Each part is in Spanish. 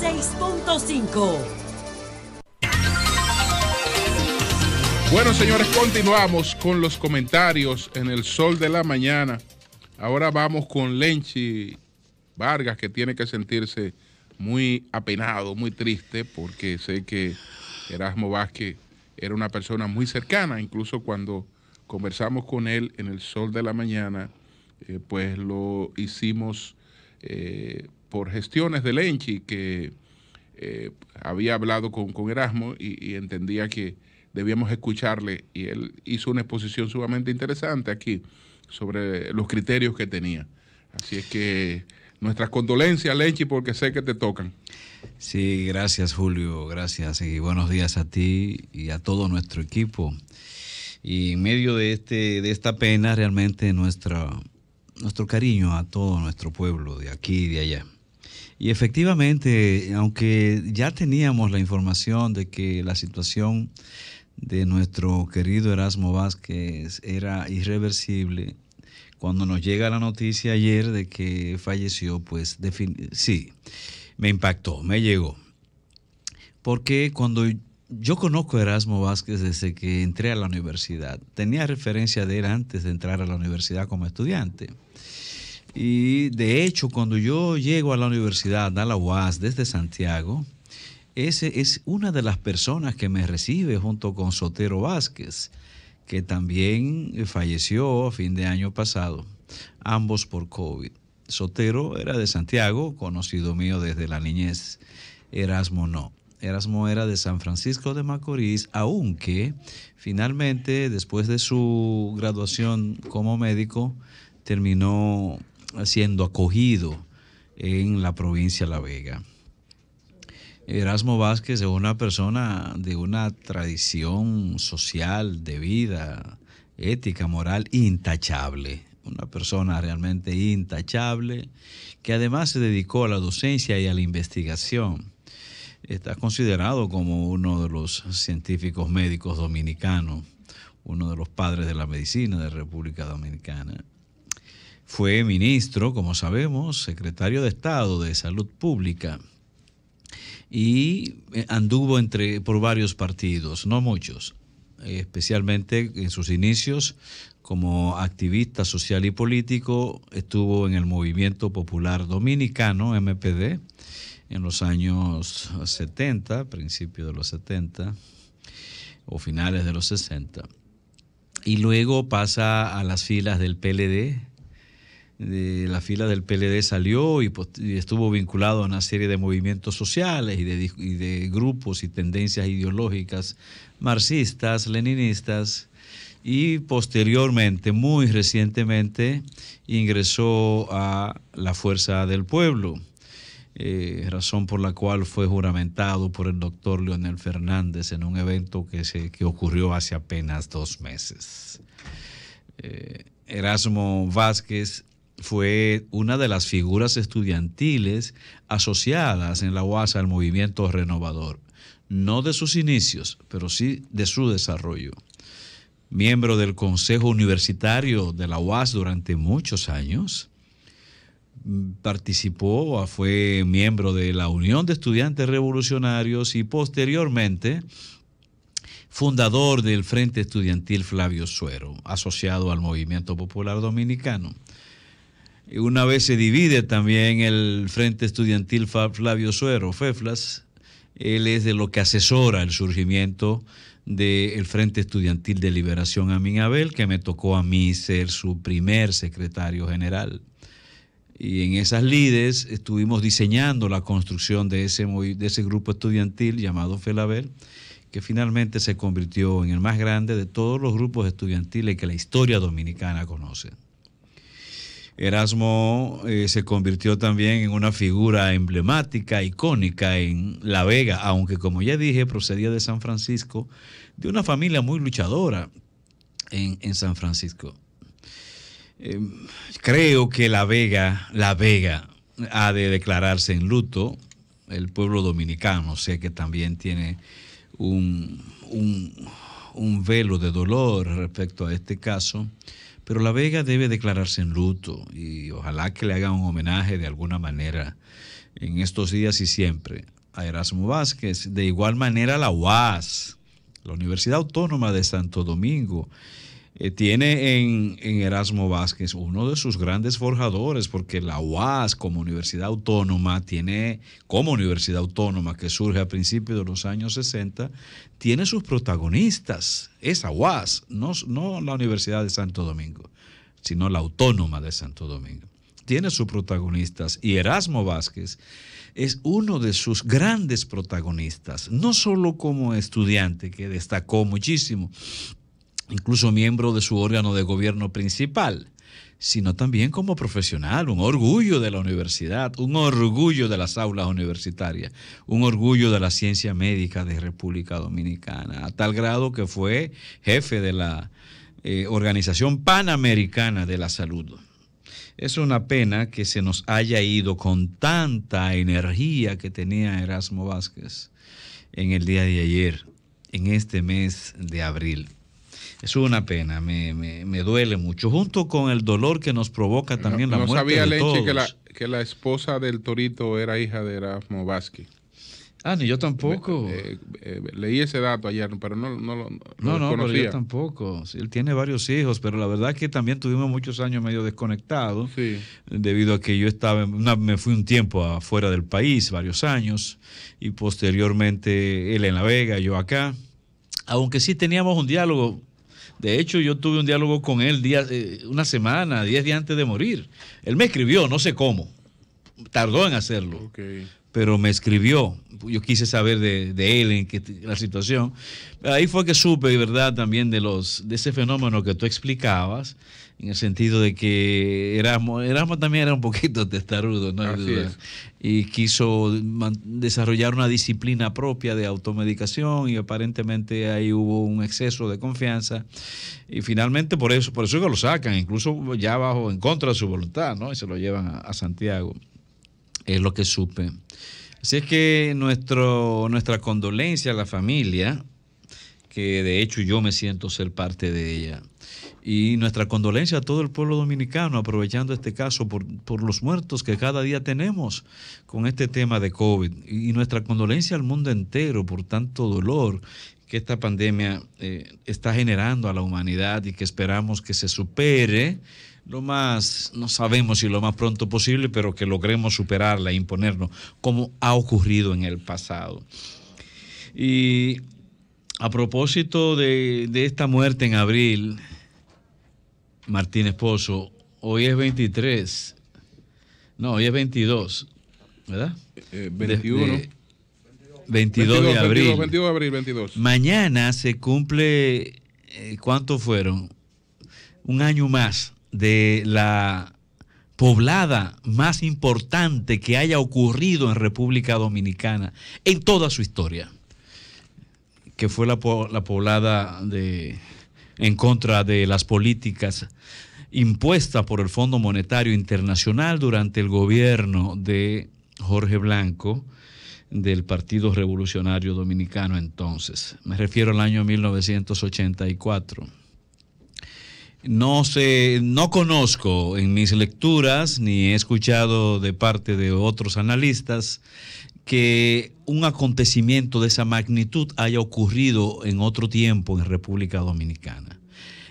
6.5 Bueno, señores, continuamos con los comentarios en el sol de la mañana. Ahora vamos con Lenchi Vargas, que tiene que sentirse muy apenado, muy triste, porque sé que Erasmo Vázquez era una persona muy cercana, incluso cuando conversamos con él en el sol de la mañana, eh, pues lo hicimos eh, por gestiones de Lenchi que eh, había hablado con, con Erasmo y, entendía que debíamos escucharle y él hizo una exposición sumamente interesante aquí sobre los criterios que tenía. Así es que nuestras condolencias, Lenchi, porque sé que te tocan. Sí, gracias Julio, gracias y buenos días a ti y a todo nuestro equipo. Y en medio de, este, de esta pena, realmente nuestra, nuestro cariño a todo nuestro pueblo de aquí y de allá. Y efectivamente, aunque ya teníamos la información de que la situación de nuestro querido Erasmo Vázquez era irreversible, cuando nos llega la noticia ayer de que falleció, pues sí, me impactó, me llegó. Porque cuando yo conozco a Erasmo Vázquez desde que entré a la universidad, tenía referencia de él antes de entrar a la universidad como estudiante. Y de hecho, cuando yo llego a la universidad, de la desde Santiago, ese es una de las personas que me recibe junto con Sotero Vázquez, que también falleció a fin de año pasado, ambos por COVID. Sotero era de Santiago, conocido mío desde la niñez. Erasmo no. Erasmo era de San Francisco de Macorís, aunque finalmente, después de su graduación como médico, terminó siendo acogido en la provincia de La Vega. Erasmo Vázquez es una persona de una tradición social, de vida, ética, moral, intachable. Una persona realmente intachable que además se dedicó a la docencia y a la investigación. Está considerado como uno de los científicos médicos dominicanos, uno de los padres de la medicina de la República Dominicana. Fue ministro, como sabemos, secretario de Estado de Salud Pública y eh, anduvo entre, por varios partidos, no muchos, especialmente en sus inicios como activista social y político, estuvo en el Movimiento Popular Dominicano, MPD, en los años 70, principios de los 70 o finales de los 60. Y luego pasa a las filas del PLD, la fila del PLD salió pues, y, estuvo vinculado a una serie de movimientos sociales y de, grupos y tendencias ideológicas marxistas, leninistas, y posteriormente, muy recientemente, ingresó a la Fuerza del Pueblo, eh, razón por la cual fue juramentado por el doctor Leonel Fernández en un evento que, se, ocurrió hace apenas dos meses. Eh, Erasmo Vázquez fue una de las figuras estudiantiles asociadas en la UAS al movimiento renovador, no de sus inicios, pero sí de su desarrollo. Miembro del Consejo Universitario de la UAS durante muchos años, participó, fue miembro de la Unión de Estudiantes Revolucionarios y posteriormente fundador del Frente Estudiantil Flavio Suero, asociado al Movimiento Popular Dominicano. Una vez se divide también el Frente Estudiantil Flavio Suero, FEFLAS, él es de lo que asesora el surgimiento del Frente Estudiantil de Liberación Aminabel, que me tocó a mí ser su primer secretario general. Y en esas lides estuvimos diseñando la construcción de ese, de ese grupo estudiantil llamado FELABEL, que finalmente se convirtió en el más grande de todos los grupos estudiantiles que la historia dominicana conoce. Erasmo eh, se convirtió también en una figura emblemática, icónica en La Vega, aunque como ya dije, procedía de San Francisco, de una familia muy luchadora en, San Francisco. Em, creo que La Vega, La Vega, ha de declararse en luto el pueblo dominicano, sé que también tiene un velo de dolor respecto a este caso. Pero La Vega debe declararse en luto y ojalá que le hagan un homenaje de alguna manera en estos días y siempre a Erasmo Vázquez. De igual manera la UAS, la Universidad Autónoma de Santo Domingo eh, tiene en, Erasmo Vázquez uno de sus grandes forjadores, porque la UAS como universidad autónoma tiene, como universidad autónoma que surge a principios de los años 60, tiene sus protagonistas. Esa UAS, no, no la Universidad de Santo Domingo, sino la Autónoma de Santo Domingo. Tiene sus protagonistas y Erasmo Vázquez es uno de sus grandes protagonistas, no solo como estudiante que destacó muchísimo, incluso miembro de su órgano de gobierno principal, sino también como profesional, un orgullo de la universidad, un orgullo de las aulas universitarias, un orgullo de la ciencia médica de República Dominicana, a tal grado que fue jefe de la eh, Organización Panamericana de la Salud. Es una pena que se nos haya ido con tanta energía que tenía Erasmo Vázquez en el día de ayer, en este mes de abril. Es una pena, me, duele mucho, junto con el dolor que nos provoca también la muerte. No sabía, Leche, Que, la, esposa del Torito era hija de Erasmo Vázquez. Ah, ni yo tampoco. Eh, eh, leí ese dato ayer, pero no, no, no, no, no conocía. Pero yo tampoco. él tiene varios hijos, pero la verdad es que también tuvimos muchos años medio desconectados, sí. debido a que yo estaba, me fui un tiempo afuera del país, varios años, y posteriormente él en La Vega, yo acá. Aunque sí teníamos un diálogo de hecho, yo tuve un diálogo con él eh, una semana, diez días antes de morir. Él me escribió, no sé cómo. Tardó en hacerlo pero me escribió. Yo quise saber de, él, en la situación. Ahí fue que supe, ¿verdad?, también de, los, de ese fenómeno que tú explicabas, en el sentido de que éramos también era un poquito testarudo, ¿no? Y quiso desarrollar una disciplina propia de automedicación y aparentemente ahí hubo un exceso de confianza. Y finalmente por eso, por eso que lo sacan, incluso ya bajo en contra de su voluntad, ¿no? Y se lo llevan a Santiago es lo que supe. Así es que nuestro, nuestra condolencia a la familia, que de hecho yo me siento ser parte de ella. Y nuestra condolencia a todo el pueblo dominicano, aprovechando este caso por, los muertos que cada día tenemos con este tema de COVID. Y nuestra condolencia al mundo entero por tanto dolor que esta pandemia eh, está generando a la humanidad y que esperamos que se supere lo más, no sabemos si lo más pronto posible, pero que logremos superarla e imponernos, como ha ocurrido en el pasado. Y a propósito de, esta muerte en abril, Martín Esposo, hoy es 23, no, hoy es 22, ¿verdad? 21. Eh, 22, eh, de abril. 22, de abril, 22. Mañana se cumple, eh, ¿cuántos fueron? Un año más de la poblada más importante que haya ocurrido en República Dominicana en toda su historia, que fue la, poblada de, en contra de las políticas impuestas por el Fondo Monetario Internacional durante el gobierno de Jorge Blanco del Partido Revolucionario Dominicano entonces. Me refiero al año 1984. No sé, no conozco en mis lecturas ni he escuchado de parte de otros analistas que un acontecimiento de esa magnitud haya ocurrido en otro tiempo en República Dominicana.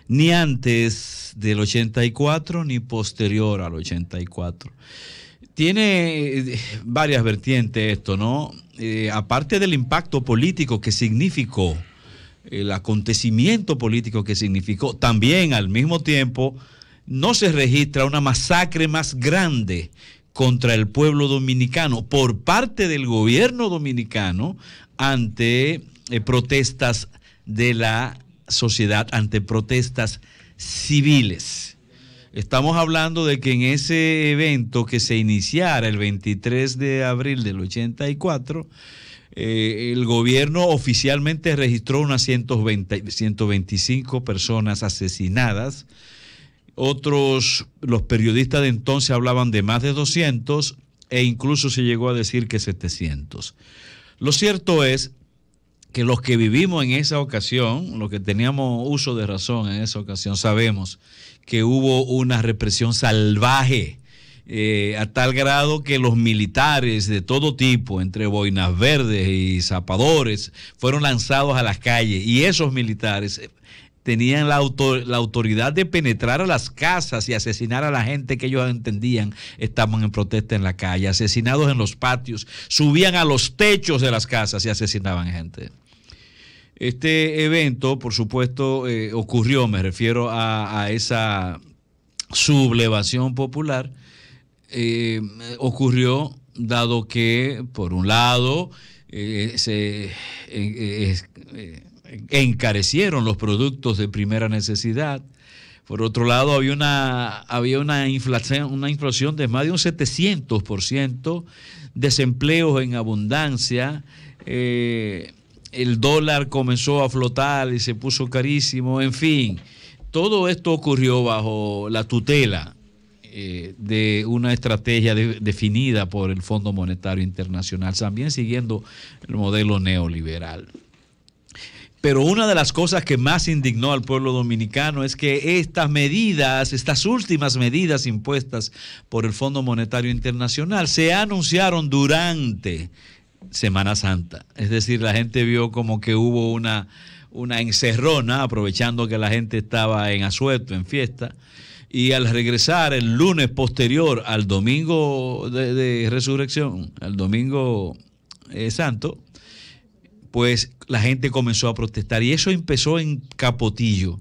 Ni antes del 84 ni posterior al 84. Tiene eh, varias vertientes esto, ¿no? Eh, aparte del impacto político que significó el acontecimiento político que significó. También al mismo tiempo no se registra una masacre más grande contra el pueblo dominicano por parte del gobierno dominicano ante eh, protestas de la sociedad, ante protestas civiles. Estamos hablando de que en ese evento que se iniciara el 23 de abril del 84, eh, el gobierno oficialmente registró unas 125 personas asesinadas. Otros, los periodistas de entonces hablaban de más de 200 e incluso se llegó a decir que 700. Lo cierto es que los que vivimos en esa ocasión, los que teníamos uso de razón en esa ocasión, sabemos que hubo una represión salvaje eh, a tal grado que los militares de todo tipo, entre boinas verdes y zapadores, fueron lanzados a las calles y esos militares eh, tenían la, autoridad de penetrar a las casas y asesinar a la gente que ellos entendían estaban en protesta en la calle, asesinados en los patios, subían a los techos de las casas y asesinaban gente. Este evento, por supuesto, eh, ocurrió, me refiero a esa sublevación popular, eh, ocurrió dado que, por un lado, eh, se eh, encarecieron los productos de primera necesidad, por otro lado, había una, había una, inflación, una inflación de más de un 700%, desempleos en abundancia, el dólar comenzó a flotar y se puso carísimo, en fin, todo esto ocurrió bajo la tutela eh, de una estrategia definida por el Fondo Monetario Internacional, también siguiendo el modelo neoliberal. Pero una de las cosas que más indignó al pueblo dominicano es que estas medidas, estas últimas medidas impuestas por el Fondo Monetario Internacional se anunciaron durante Semana Santa. Es decir, la gente vio como que hubo una, una encerrona, aprovechando que la gente estaba en asueto, en fiesta, y al regresar el lunes posterior al domingo de, resurrección, al domingo eh, santo, pues la gente comenzó a protestar y eso empezó en Capotillo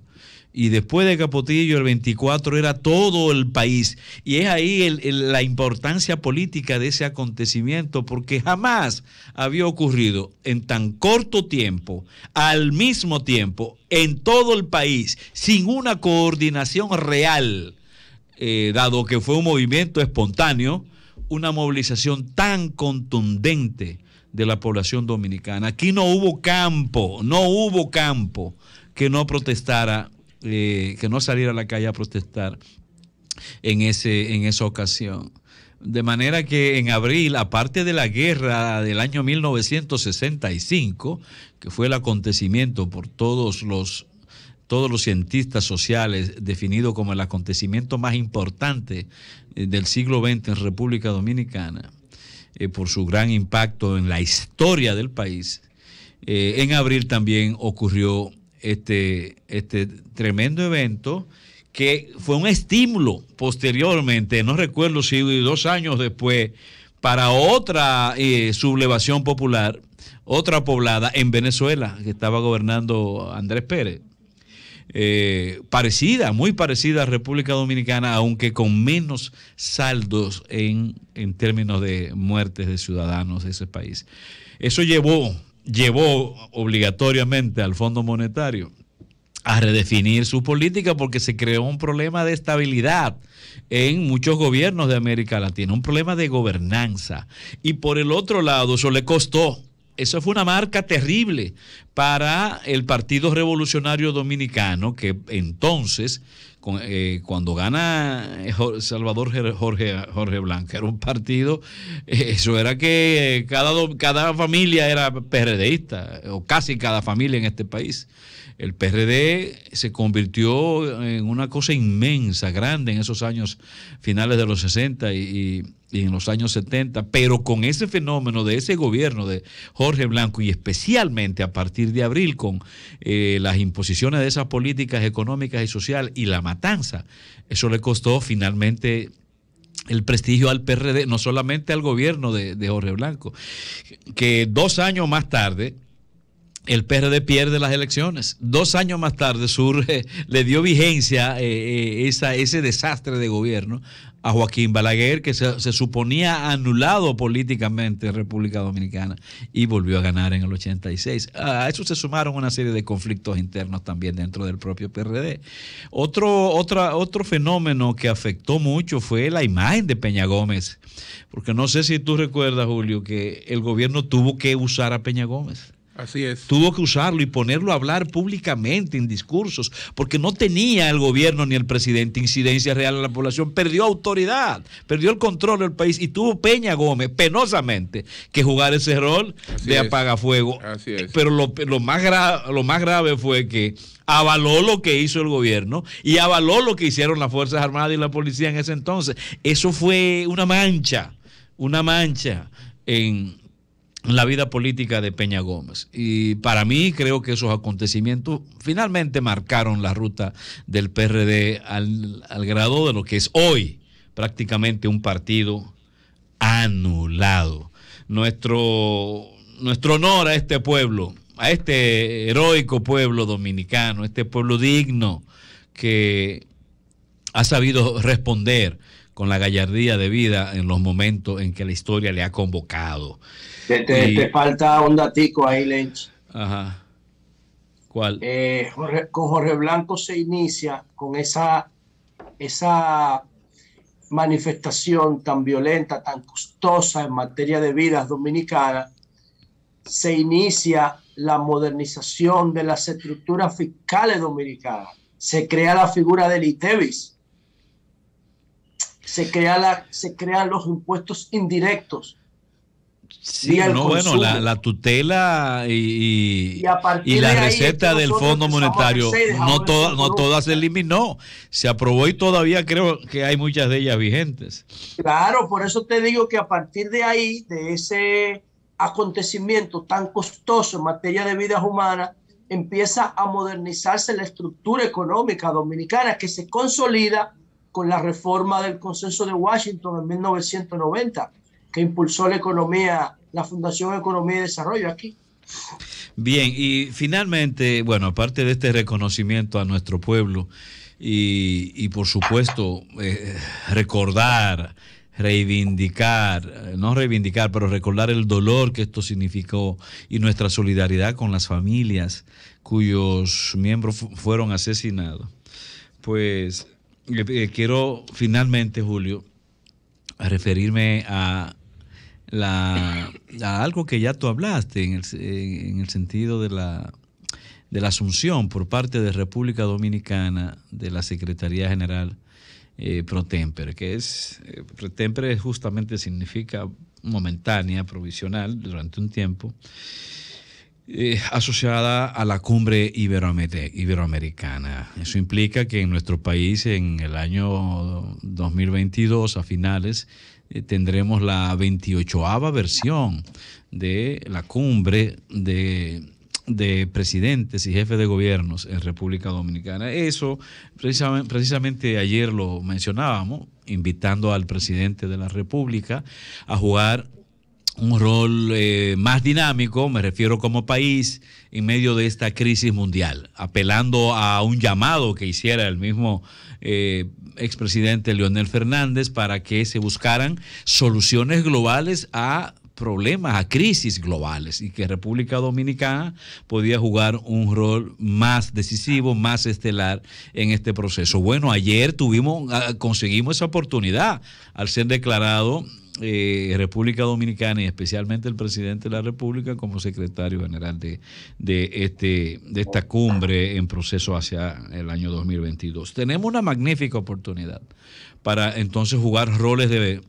y después de Capotillo el 24 era todo el país. Y es ahí la importancia política de ese acontecimiento, porque jamás había ocurrido en tan corto tiempo, al mismo tiempo, en todo el país, sin una coordinación real, eh, dado que fue un movimiento espontáneo, una movilización tan contundente de la población dominicana. Aquí no hubo campo, no hubo campo que no protestara eh, que no saliera a la calle a protestar en, ese, en esa ocasión. De manera que en abril, aparte de la guerra del año 1965, que fue el acontecimiento por todos los todos los cientistas sociales, definido como el acontecimiento más importante eh, del siglo XX en República Dominicana, eh, por su gran impacto en la historia del país, en abril también ocurrió este, este tremendo evento que fue un estímulo posteriormente, no recuerdo si dos años después, para otra eh, sublevación popular, otra poblada en Venezuela, que estaba gobernando Andrés Pérez. Eh, parecida, muy parecida a República Dominicana, aunque con menos saldos en, en términos de muertes de ciudadanos de ese país. Eso llevó llevó obligatoriamente al Fondo Monetario a redefinir su política porque se creó un problema de estabilidad en muchos gobiernos de América Latina, un problema de gobernanza. Y por el otro lado, eso le costó. Eso fue una marca terrible para el Partido Revolucionario Dominicano, que entonces eh, cuando gana eh, Salvador Jorge, Jorge Blanca, era un partido, eh, eso era que cada, cada familia era PRDista, o casi cada familia en este país el PRD se convirtió en una cosa inmensa, grande en esos años finales de los 60 y, en los años 70, pero con ese fenómeno de ese gobierno de Jorge Blanco y especialmente a partir de abril con eh, las imposiciones de esas políticas económicas y sociales y la matanza, eso le costó finalmente el prestigio al PRD, no solamente al gobierno de Jorge Blanco, que dos años más tarde el PRD pierde las elecciones. Dos años más tarde surge, le dio vigencia eh, eh, ese desastre de gobierno a Joaquín Balaguer, que se, suponía anulado políticamente en República Dominicana y volvió a ganar en el 86. A eso se sumaron una serie de conflictos internos también dentro del propio PRD. Otro, otra, otro fenómeno que afectó mucho fue la imagen de Peña Gómez, porque no sé si tú recuerdas, Julio, que el gobierno tuvo que usar a Peña Gómez Así es. Tuvo que usarlo y ponerlo a hablar públicamente en discursos, porque no tenía el gobierno ni el presidente incidencia real en la población. Perdió autoridad, perdió el control del país y tuvo Peña Gómez, penosamente, que jugar ese rol de apagafuego. Así es. Pero lo, más lo más grave fue que avaló lo que hizo el gobierno y avaló lo que hicieron las Fuerzas Armadas y la policía en ese entonces. Eso fue una mancha, una mancha en la vida política de Peña Gómez. Y para mí creo que esos acontecimientos finalmente marcaron la ruta del PRD al, grado de lo que es hoy prácticamente un partido anulado. Nuestro, nuestro honor a este pueblo, a este heroico pueblo dominicano, este pueblo digno que ha sabido responder con la gallardía de vida en los momentos en que la historia le ha convocado. Te, falta un datico ahí, Lench. Ajá. ¿Cuál? Eh, con Jorge Blanco se inicia con esa, esa manifestación tan violenta, tan costosa en materia de vidas dominicanas. Se inicia la modernización de las estructuras fiscales dominicanas. Se crea la figura del ITEVIS. Se, crea la, se crean los impuestos indirectos Sí, bueno, la, tutela y, la receta del Fondo Monetario, no, todas no se eliminó, se aprobó y todavía creo que hay muchas de ellas vigentes. Claro, por eso te digo que a partir de ahí, de ese acontecimiento tan costoso en materia de vidas humanas, empieza a modernizarse la estructura económica dominicana que se consolida con la reforma del Consenso de Washington en 1990 que impulsó la economía, la Fundación Economía y Desarrollo aquí. Bien, y finalmente, bueno, aparte de este reconocimiento a nuestro pueblo y, por supuesto eh, recordar, reivindicar, eh, no reivindicar, pero recordar el dolor que esto significó y nuestra solidaridad con las familias cuyos miembros fueron asesinados. Pues eh, quiero finalmente, Julio, referirme a la, algo que ya tú hablaste en el, sentido de la, de la, asunción por parte de República Dominicana de la Secretaría General eh, pro que es, eh, justamente significa momentánea, provisional, durante un tiempo, eh, asociada a la cumbre iberoamericana. Eso implica que en nuestro país, en el año 2022, a finales, eh, tendremos la 28ava versión de la cumbre de presidentes y jefes de gobiernos en República Dominicana. Eso, precisamente, ayer lo mencionábamos, invitando al presidente de la República a jugar un rol eh, más dinámico, me refiero como país, en medio de esta crisis mundial, apelando a un llamado que hiciera el mismo eh, expresidente Leonel Fernández para que se buscaran soluciones globales a problemas, a crisis globales y que República Dominicana podía jugar un rol más decisivo, más estelar en este proceso. Bueno, ayer tuvimos, ah, conseguimos esa oportunidad al ser declarado eh, República Dominicana y especialmente el presidente de la República como secretario general de, este, de esta cumbre en proceso hacia el año 2022. Tenemos una magnífica oportunidad para entonces jugar roles de,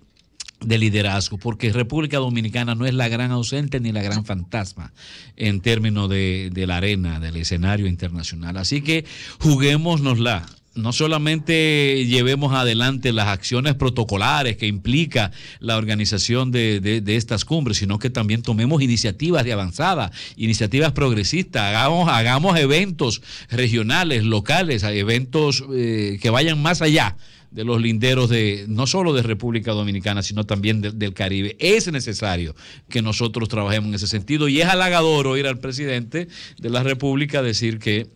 liderazgo, porque República Dominicana no es la gran ausente ni la gran fantasma en términos de, de la arena, del escenario internacional. Así que juguémonosla no solamente llevemos adelante las acciones protocolares que implica la organización de, estas cumbres, sino que también tomemos iniciativas de avanzada, iniciativas progresistas, hagamos, hagamos eventos regionales, locales, eventos eh, que vayan más allá de los linderos de no solo de República Dominicana, sino también del Caribe. Es necesario que nosotros trabajemos en ese sentido y es halagador oír al presidente de la República decir que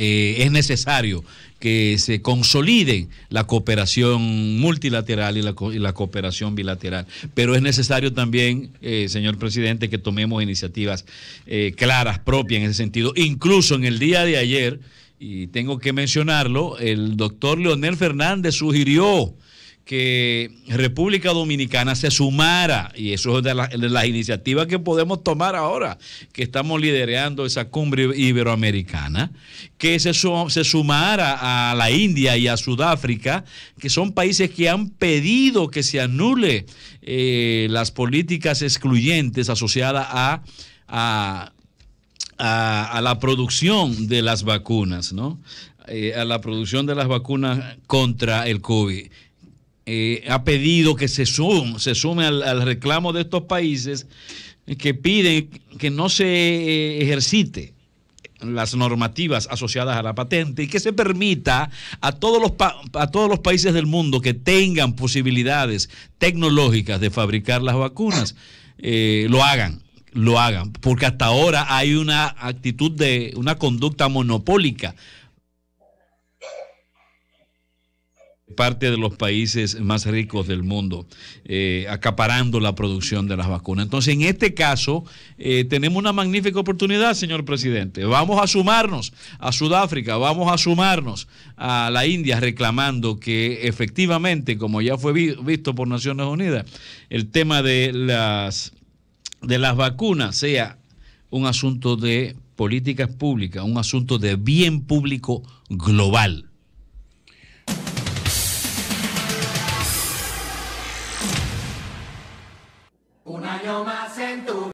eh, es necesario que se consolide la cooperación multilateral y la, cooperación bilateral. Pero es necesario también, eh, señor presidente, que tomemos iniciativas eh, claras, propias en ese sentido. Incluso en el día de ayer, y tengo que mencionarlo, el doctor Leonel Fernández sugirió que República Dominicana se sumara, y eso es de, las iniciativas que podemos tomar ahora, que estamos liderando esa cumbre iberoamericana, que se, se sumara a la India y a Sudáfrica, que son países que han pedido que se anule eh, las políticas excluyentes asociadas a, a, a la producción de las vacunas, ¿no? Eh, a la producción de las vacunas contra el COVID. Eh, ha pedido que se, sume, se sume al, reclamo de estos países que piden que no se eh, ejercite las normativas asociadas a la patente y que se permita a todos los, a todos los países del mundo que tengan posibilidades tecnológicas de fabricar las vacunas, eh, lo hagan lo hagan, porque hasta ahora hay una actitud de una conducta monopólica parte de los países más ricos del mundo, eh, acaparando la producción de las vacunas. Entonces, en este caso, eh, tenemos una magnífica oportunidad, señor presidente. Vamos a sumarnos a Sudáfrica, vamos a sumarnos a la India, reclamando que efectivamente, como ya fue visto por Naciones Unidas, el tema de las, de las vacunas sea un asunto de políticas públicas, un asunto de bien público global en